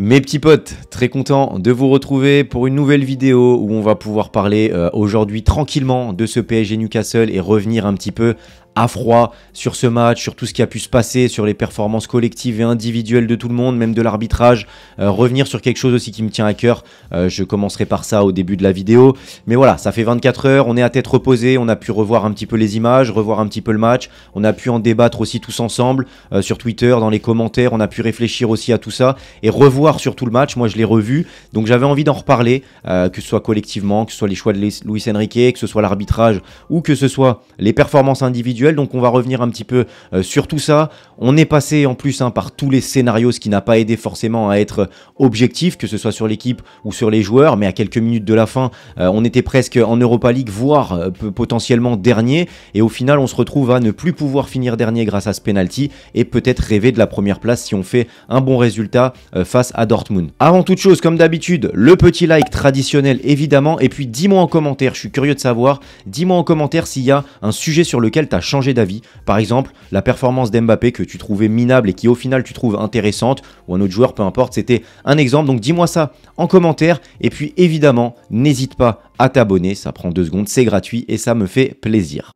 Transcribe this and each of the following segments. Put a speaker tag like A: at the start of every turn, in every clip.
A: Mes petits potes, très content de vous retrouver pour une nouvelle vidéo où on va pouvoir parler euh, aujourd'hui tranquillement de ce PSG Newcastle et revenir un petit peu à froid sur ce match, sur tout ce qui a pu se passer, sur les performances collectives et individuelles de tout le monde, même de l'arbitrage. Euh, revenir sur quelque chose aussi qui me tient à cœur. Euh, je commencerai par ça au début de la vidéo. Mais voilà, ça fait 24 heures, on est à tête reposée, on a pu revoir un petit peu les images, revoir un petit peu le match, on a pu en débattre aussi tous ensemble euh, sur Twitter, dans les commentaires, on a pu réfléchir aussi à tout ça et revoir sur tout le match. Moi, je l'ai revu, donc j'avais envie d'en reparler, que ce soit collectivement, que ce soit les choix de Luis Enrique, que ce soit l'arbitrage ou que ce soit les performances individuelles donc on va revenir un petit peu euh, sur tout ça. On est passé en plus hein, par tous les scénarios, ce qui n'a pas aidé forcément à être euh, objectif, que ce soit sur l'équipe ou sur les joueurs. Mais à quelques minutes de la fin, euh, on était presque en Europa League, voire potentiellement dernier. Et au final, on se retrouve à ne plus pouvoir finir dernier grâce à ce penalty et peut-être rêver de la première place si on fait un bon résultat face à Dortmund. Avant toute chose, comme d'habitude, le petit like traditionnel évidemment. Et puis dis-moi en commentaire, je suis curieux de savoir, dis-moi en commentaire s'il y a un sujet sur lequel tu as changer d'avis. Par exemple, la performance d'Mbappé que tu trouvais minable et qui au final tu trouves intéressante, ou un autre joueur, peu importe, c'était un exemple. Donc dis-moi ça en commentaire. Et puis évidemment, n'hésite pas à t'abonner, ça prend deux secondes, c'est gratuit et ça me fait plaisir.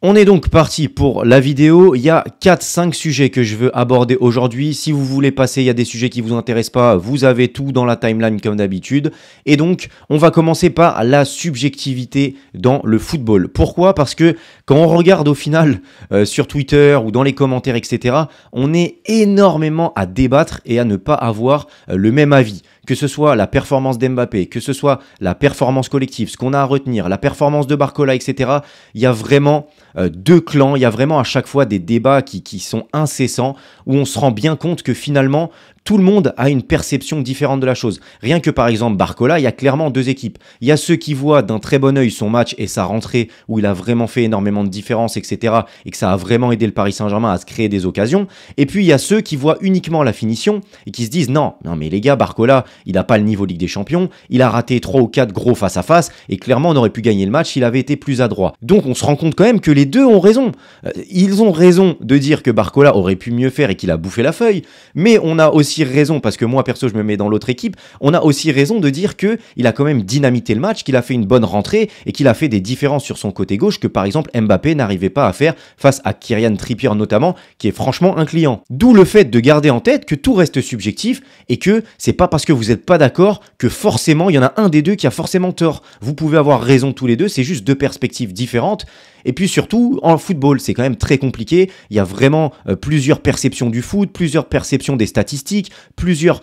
A: On est donc parti pour la vidéo. Il y a 4-5 sujets que je veux aborder aujourd'hui. Si vous voulez passer, il y a des sujets qui vous intéressent pas. Vous avez tout dans la timeline comme d'habitude. Et donc, on va commencer par la subjectivité dans le football. Pourquoi Parce que quand on regarde au final euh, sur Twitter ou dans les commentaires, etc., on est énormément à débattre et à ne pas avoir euh, le même avis que ce soit la performance d'Mbappé, que ce soit la performance collective, ce qu'on a à retenir, la performance de Barcola, etc., il y a vraiment euh, deux clans, il y a vraiment à chaque fois des débats qui, qui sont incessants, où on se rend bien compte que finalement, tout le monde a une perception différente de la chose. Rien que par exemple Barcola, il y a clairement deux équipes. Il y a ceux qui voient d'un très bon oeil son match et sa rentrée où il a vraiment fait énormément de différence, etc. et que ça a vraiment aidé le Paris Saint-Germain à se créer des occasions. Et puis il y a ceux qui voient uniquement la finition et qui se disent non, non mais les gars, Barcola, il n'a pas le niveau Ligue des Champions, il a raté 3 ou 4 gros face à face et clairement on aurait pu gagner le match s'il avait été plus adroit. Donc on se rend compte quand même que les deux ont raison. Euh, ils ont raison de dire que Barcola aurait pu mieux faire et qu'il a bouffé la feuille, mais on a aussi raison, parce que moi perso je me mets dans l'autre équipe, on a aussi raison de dire que il a quand même dynamité le match, qu'il a fait une bonne rentrée et qu'il a fait des différences sur son côté gauche que par exemple Mbappé n'arrivait pas à faire face à Kyrian Trippier notamment, qui est franchement un client. D'où le fait de garder en tête que tout reste subjectif et que c'est pas parce que vous êtes pas d'accord que forcément il y en a un des deux qui a forcément tort. Vous pouvez avoir raison tous les deux, c'est juste deux perspectives différentes et puis surtout, en football, c'est quand même très compliqué. Il y a vraiment euh, plusieurs perceptions du foot, plusieurs perceptions des statistiques, plusieurs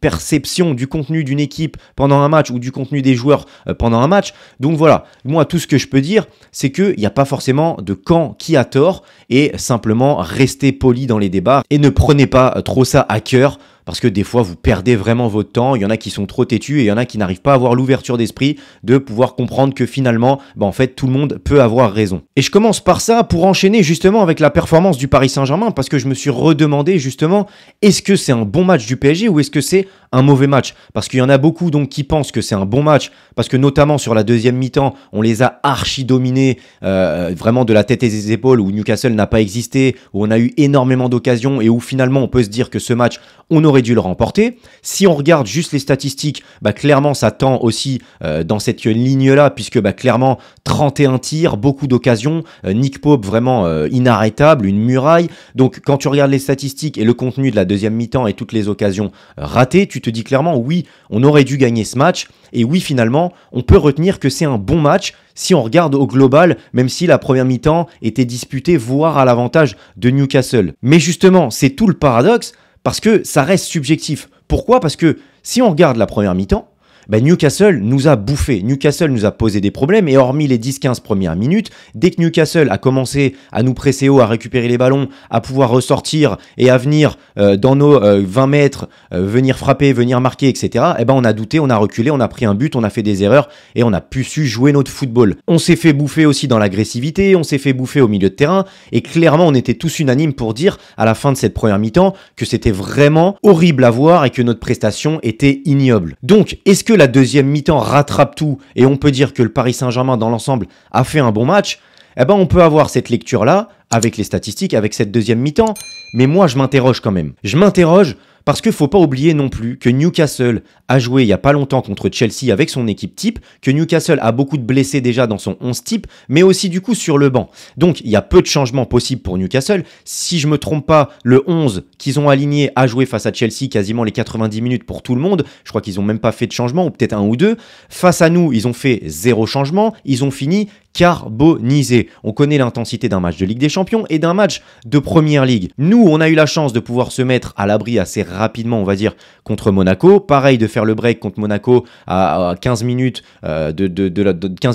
A: perceptions du contenu d'une équipe pendant un match ou du contenu des joueurs euh, pendant un match. Donc voilà, moi, tout ce que je peux dire, c'est qu'il n'y a pas forcément de camp qui a tort et simplement restez poli dans les débats et ne prenez pas euh, trop ça à cœur. Parce que des fois, vous perdez vraiment votre temps. Il y en a qui sont trop têtus et il y en a qui n'arrivent pas à avoir l'ouverture d'esprit de pouvoir comprendre que finalement, bah, en fait, tout le monde peut avoir raison. Et je commence par ça pour enchaîner justement avec la performance du Paris Saint-Germain parce que je me suis redemandé justement est-ce que c'est un bon match du PSG ou est-ce que c'est un mauvais match Parce qu'il y en a beaucoup donc qui pensent que c'est un bon match parce que notamment sur la deuxième mi-temps, on les a archi dominés euh, vraiment de la tête et des épaules où Newcastle n'a pas existé, où on a eu énormément d'occasions et où finalement on peut se dire que ce match, on aurait dû le remporter. Si on regarde juste les statistiques, bah, clairement, ça tend aussi euh, dans cette ligne-là, puisque bah, clairement, 31 tirs, beaucoup d'occasions, euh, Nick Pope vraiment euh, inarrêtable, une muraille. Donc, quand tu regardes les statistiques et le contenu de la deuxième mi-temps et toutes les occasions ratées, tu te dis clairement, oui, on aurait dû gagner ce match. Et oui, finalement, on peut retenir que c'est un bon match si on regarde au global, même si la première mi-temps était disputée, voire à l'avantage de Newcastle. Mais justement, c'est tout le paradoxe parce que ça reste subjectif. Pourquoi Parce que si on regarde la première mi-temps, bah, Newcastle nous a bouffé. Newcastle nous a posé des problèmes et hormis les 10-15 premières minutes, dès que Newcastle a commencé à nous presser haut, à récupérer les ballons, à pouvoir ressortir et à venir euh, dans nos 20 euh, mètres, euh, venir frapper, venir marquer, etc., eh ben on a douté, on a reculé, on a pris un but, on a fait des erreurs et on a pu su jouer notre football. On s'est fait bouffer aussi dans l'agressivité, on s'est fait bouffer au milieu de terrain et clairement on était tous unanimes pour dire à la fin de cette première mi-temps que c'était vraiment horrible à voir et que notre prestation était ignoble. Donc, est-ce que la deuxième mi-temps rattrape tout et on peut dire que le Paris Saint-Germain dans l'ensemble a fait un bon match, eh ben on peut avoir cette lecture-là avec les statistiques, avec cette deuxième mi-temps. Mais moi, je m'interroge quand même. Je m'interroge parce qu'il ne faut pas oublier non plus que Newcastle a joué il n'y a pas longtemps contre Chelsea avec son équipe type, que Newcastle a beaucoup de blessés déjà dans son 11 type, mais aussi du coup sur le banc. Donc il y a peu de changements possibles pour Newcastle. Si je me trompe pas, le 11 qu'ils ont aligné a joué face à Chelsea quasiment les 90 minutes pour tout le monde. Je crois qu'ils n'ont même pas fait de changement, ou peut-être un ou deux. Face à nous, ils ont fait zéro changement. Ils ont fini carbonisé. On connaît l'intensité d'un match de Ligue des Champions et d'un match de Première Ligue. Nous, on a eu la chance de pouvoir se mettre à l'abri assez rapidement, on va dire, contre Monaco. Pareil de faire le break contre Monaco à 15 minutes, euh, de,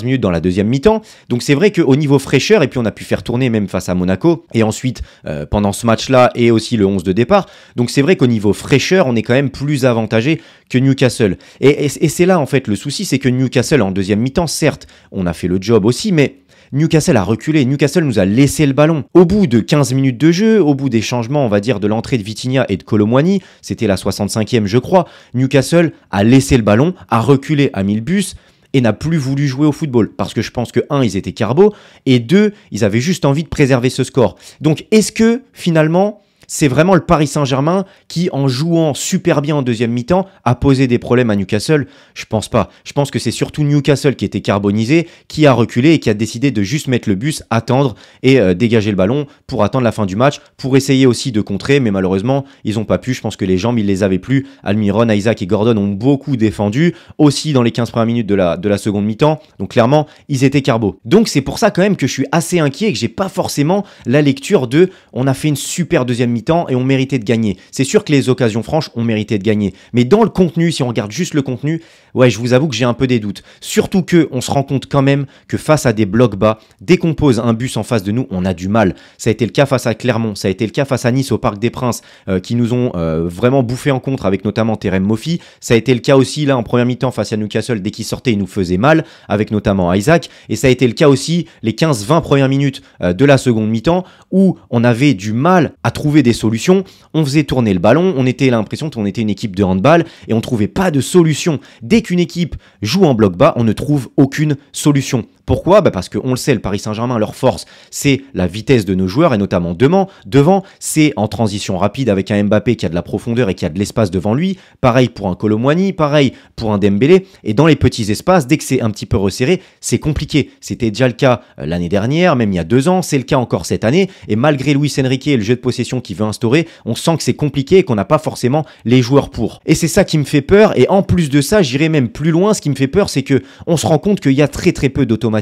A: minutes dans la deuxième mi-temps. Donc c'est vrai qu'au niveau fraîcheur, et puis on a pu faire tourner même face à Monaco, et ensuite euh, pendant ce match-là et aussi le 11 de départ. Donc c'est vrai qu'au niveau fraîcheur, on est quand même plus avantagé que Newcastle. et c'est là en fait le souci, c'est que Newcastle en deuxième mi-temps, certes, on a fait le job aussi, mais Newcastle a reculé, Newcastle nous a laissé le ballon. Au bout de 15 minutes de jeu, au bout des changements, on va dire, de l'entrée de Vitinha et de Colomwani, c'était la 65e je crois, Newcastle a laissé le ballon, a reculé, à 1000 bus et n'a plus voulu jouer au football. Parce que je pense que, 1. ils étaient carbo, et deux, ils avaient juste envie de préserver ce score. Donc, est-ce que, finalement, c'est vraiment le Paris Saint-Germain qui, en jouant super bien en deuxième mi-temps, a posé des problèmes à Newcastle Je pense pas. Je pense que c'est surtout Newcastle qui était carbonisé, qui a reculé et qui a décidé de juste mettre le bus, attendre et euh, dégager le ballon pour attendre la fin du match, pour essayer aussi de contrer, mais malheureusement, ils ont pas pu. Je pense que les jambes, ils les avaient plus. Almiron, Isaac et Gordon ont beaucoup défendu, aussi dans les 15 premières minutes de la, de la seconde mi-temps. Donc clairement, ils étaient carbo. Donc c'est pour ça quand même que je suis assez inquiet et que j'ai pas forcément la lecture de on a fait une super deuxième mi-temps temps et ont mérité de gagner. C'est sûr que les occasions franches ont mérité de gagner. Mais dans le contenu, si on regarde juste le contenu, ouais, je vous avoue que j'ai un peu des doutes. Surtout que on se rend compte quand même que face à des blocs bas, dès qu'on pose un bus en face de nous, on a du mal. Ça a été le cas face à Clermont, ça a été le cas face à Nice au Parc des Princes, euh, qui nous ont euh, vraiment bouffé en contre avec notamment Terem Moffi. Ça a été le cas aussi là en première mi-temps face à Newcastle, dès qu'il sortait, il nous faisait mal, avec notamment Isaac. Et ça a été le cas aussi les 15-20 premières minutes euh, de la seconde mi-temps, où on avait du mal à trouver des des solutions, on faisait tourner le ballon, on était l'impression qu'on était une équipe de handball et on trouvait pas de solution. Dès qu'une équipe joue en bloc bas, on ne trouve aucune solution. Pourquoi bah, Parce qu'on le sait, le Paris Saint-Germain, leur force, c'est la vitesse de nos joueurs, et notamment devant. Devant, c'est en transition rapide avec un Mbappé qui a de la profondeur et qui a de l'espace devant lui. Pareil pour un Colomwani, pareil pour un Dembélé. Et dans les petits espaces, dès que c'est un petit peu resserré, c'est compliqué. C'était déjà le cas euh, l'année dernière, même il y a deux ans, c'est le cas encore cette année. Et malgré Luis Enrique et le jeu de possession qu'il veut instaurer, on sent que c'est compliqué et qu'on n'a pas forcément les joueurs pour. Et c'est ça qui me fait peur. Et en plus de ça, j'irai même plus loin. Ce qui me fait peur, c'est que on se rend compte qu'il y a très très peu d'automatisme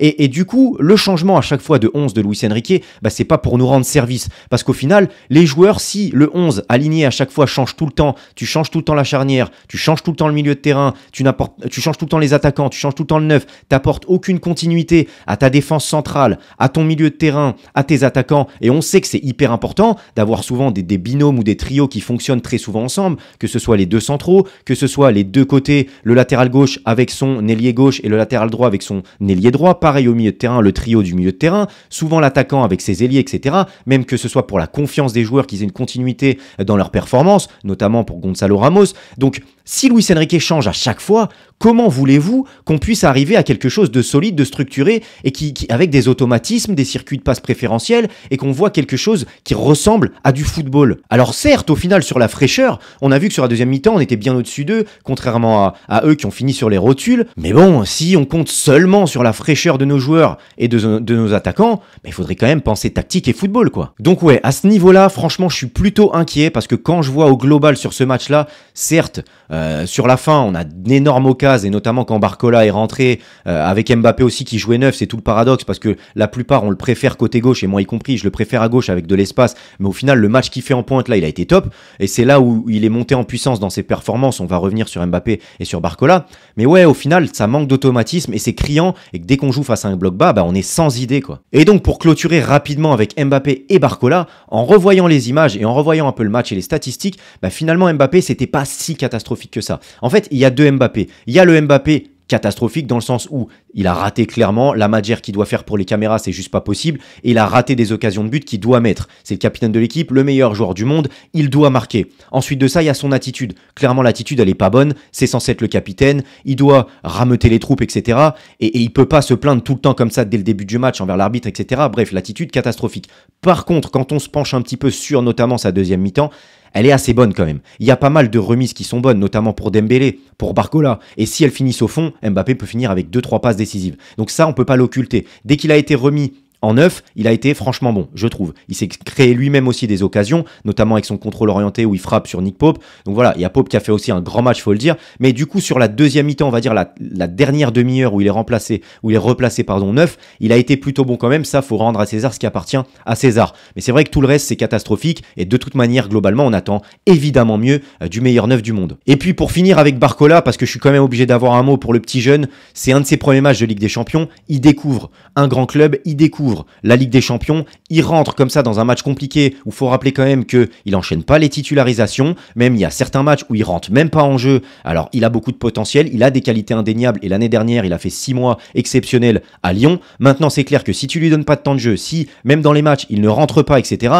A: et, du coup, le changement à chaque fois de 11 de louis Enrique, bah, c'est pas pour nous rendre service. Parce qu'au final, les joueurs, si le 11 aligné à chaque fois change tout le temps, tu changes tout le temps la charnière, tu changes tout le temps le milieu de terrain, tu, tu changes tout le temps les attaquants, tu changes tout le temps le 9, t'apportes aucune continuité à ta défense centrale, à ton milieu de terrain, à tes attaquants, et on sait que c'est hyper important d'avoir souvent des, binômes ou des trios qui fonctionnent très souvent ensemble, que ce soit les deux centraux, que ce soit les deux côtés, le latéral gauche avec son ailier gauche et le latéral droit avec son ailier droit, pareil au milieu de terrain, le trio du milieu de terrain, souvent l'attaquant avec ses ailiers, etc. Même que ce soit pour la confiance des joueurs qu'ils aient une continuité dans leur performance, notamment pour Gonzalo Ramos. Donc si Luis Enrique change à chaque fois, comment voulez-vous qu'on puisse arriver à quelque chose de solide, de structuré et qui, avec des automatismes, des circuits de passe préférentiels et qu'on voit quelque chose qui ressemble à du football Alors certes, au final, sur la fraîcheur, on a vu que sur la deuxième mi-temps, on était bien au-dessus d'eux, contrairement à, eux qui ont fini sur les rotules. Mais bon, si on compte seulement sur la fraîcheur de nos joueurs et de, nos attaquants, il faudrait quand même penser tactique et football, quoi. Donc ouais, à ce niveau-là, franchement, je suis plutôt inquiet parce que quand je vois au global sur ce match-là, certes, euh, sur la fin, on a d'énormes occasions, et notamment quand Barcola est rentré, euh, avec Mbappé aussi qui jouait neuf, c'est tout le paradoxe, parce que la plupart, on le préfère côté gauche, et moi y compris, je le préfère à gauche avec de l'espace, mais au final, le match qu'il fait en pointe, là, il a été top, et c'est là où il est monté en puissance dans ses performances, on va revenir sur Mbappé et sur Barcola, mais ouais, au final, ça manque d'automatisme, et c'est criant, et que dès qu'on joue face à un bloc bas, bah, on est sans idée, quoi. Et donc, pour clôturer rapidement avec Mbappé et Barcola, en revoyant les images, et en revoyant un peu le match et les statistiques, bah, finalement, Mbappé, c'était pas si catastrophique que ça. En fait, il y a deux Mbappé. Il y a le Mbappé catastrophique dans le sens où il a raté clairement la matière qu'il doit faire pour les caméras, c'est juste pas possible, et il a raté des occasions de but qu'il doit mettre. C'est le capitaine de l'équipe, le meilleur joueur du monde, il doit marquer. Ensuite de ça, il y a son attitude. Clairement, l'attitude, elle est pas bonne, c'est censé être le capitaine, il doit rameuter les troupes, etc. Et, et, il peut pas se plaindre tout le temps comme ça dès le début du match envers l'arbitre, etc. Bref, l'attitude catastrophique. Par contre, quand on se penche un petit peu sur notamment sa deuxième mi-temps, elle est assez bonne quand même. Il y a pas mal de remises qui sont bonnes, notamment pour Dembélé, pour Barcola. Et si elles finissent au fond, Mbappé peut finir avec 2-3 passes décisives. Donc ça, on peut pas l'occulter. Dès qu'il a été remis en neuf, il a été franchement bon, je trouve. Il s'est créé lui-même aussi des occasions, notamment avec son contrôle orienté où il frappe sur Nick Pope. Donc voilà, il y a Pope qui a fait aussi un grand match, faut le dire. Mais du coup, sur la deuxième mi-temps, on va dire la, dernière demi-heure où il est remplacé, où il est replacé, pardon, neuf, il a été plutôt bon quand même. Ça, faut rendre à César ce qui appartient à César. Mais c'est vrai que tout le reste, c'est catastrophique. Et de toute manière, globalement, on attend évidemment mieux euh, du meilleur neuf du monde. Et puis pour finir avec Barcola, parce que je suis quand même obligé d'avoir un mot pour le petit jeune, c'est un de ses premiers matchs de Ligue des Champions. Il découvre un grand club, il découvre la Ligue des Champions, il rentre comme ça dans un match compliqué où faut rappeler quand même qu'il enchaîne pas les titularisations, même il y a certains matchs où il rentre même pas en jeu. Alors il a beaucoup de potentiel, il a des qualités indéniables et l'année dernière il a fait 6 mois exceptionnels à Lyon. Maintenant c'est clair que si tu lui donnes pas de temps de jeu, si même dans les matchs il ne rentre pas, etc.,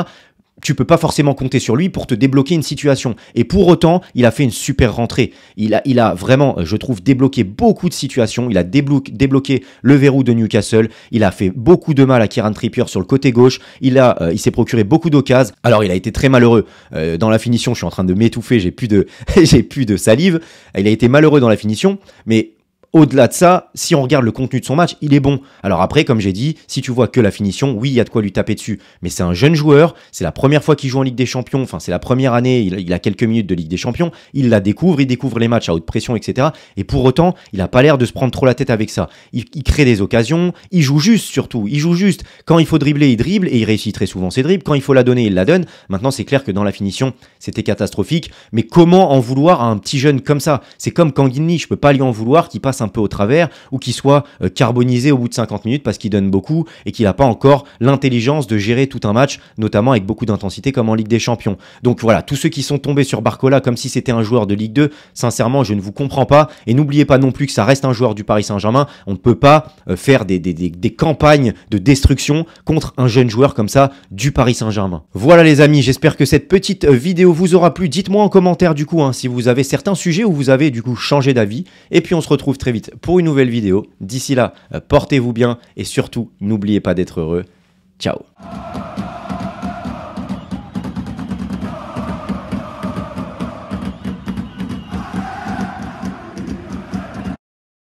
A: tu peux pas forcément compter sur lui pour te débloquer une situation. Et pour autant, il a fait une super rentrée. Il a, il a vraiment, euh, je trouve, débloqué beaucoup de situations. Il a débloqué, débloqué le verrou de Newcastle. Il a fait beaucoup de mal à Kieran Trippier sur le côté gauche. Il a, euh, il s'est procuré beaucoup d'occases. Alors, il a été très malheureux euh, dans la finition. Je suis en train de m'étouffer. J'ai plus de, j'ai plus de salive. Il a été malheureux dans la finition, mais au-delà de ça, si on regarde le contenu de son match, il est bon. Alors après, comme j'ai dit, si tu vois que la finition, oui, il y a de quoi lui taper dessus. Mais c'est un jeune joueur, c'est la première fois qu'il joue en Ligue des Champions, enfin c'est la première année, il, a quelques minutes de Ligue des Champions, il la découvre, il découvre les matchs à haute pression, etc. Et pour autant, il n'a pas l'air de se prendre trop la tête avec ça. Il, crée des occasions, il joue juste surtout, il joue juste. Quand il faut dribbler, il dribble et il réussit très souvent ses dribbles. Quand il faut la donner, il la donne. Maintenant, c'est clair que dans la finition, c'était catastrophique. Mais comment en vouloir à un petit jeune comme ça C'est comme Kanguini, je peux pas lui en vouloir, qui passe un peu au travers ou qu'il soit euh, carbonisé au bout de 50 minutes parce qu'il donne beaucoup et qu'il n'a pas encore l'intelligence de gérer tout un match, notamment avec beaucoup d'intensité comme en Ligue des Champions. Donc voilà, tous ceux qui sont tombés sur Barcola comme si c'était un joueur de Ligue 2, sincèrement, je ne vous comprends pas. Et n'oubliez pas non plus que ça reste un joueur du Paris Saint-Germain. On ne peut pas euh, faire des, campagnes de destruction contre un jeune joueur comme ça du Paris Saint-Germain. Voilà les amis, j'espère que cette petite euh, vidéo vous aura plu. Dites-moi en commentaire du coup hein, si vous avez certains sujets où vous avez du coup changé d'avis. Et puis on se retrouve très pour une nouvelle vidéo. D'ici là, euh, portez-vous bien et surtout, n'oubliez pas d'être heureux. Ciao